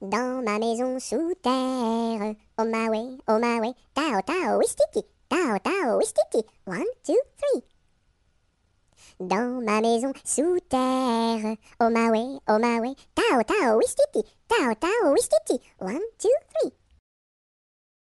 dans ma maison sous terre. Oh my way, oh my way, tao tao wistiti, tao tao wistiti, one, two, three. Dans ma maison sous terre. Oh my way, oh my way, tao tao wistiti, tao tao wistiti, one, two, three.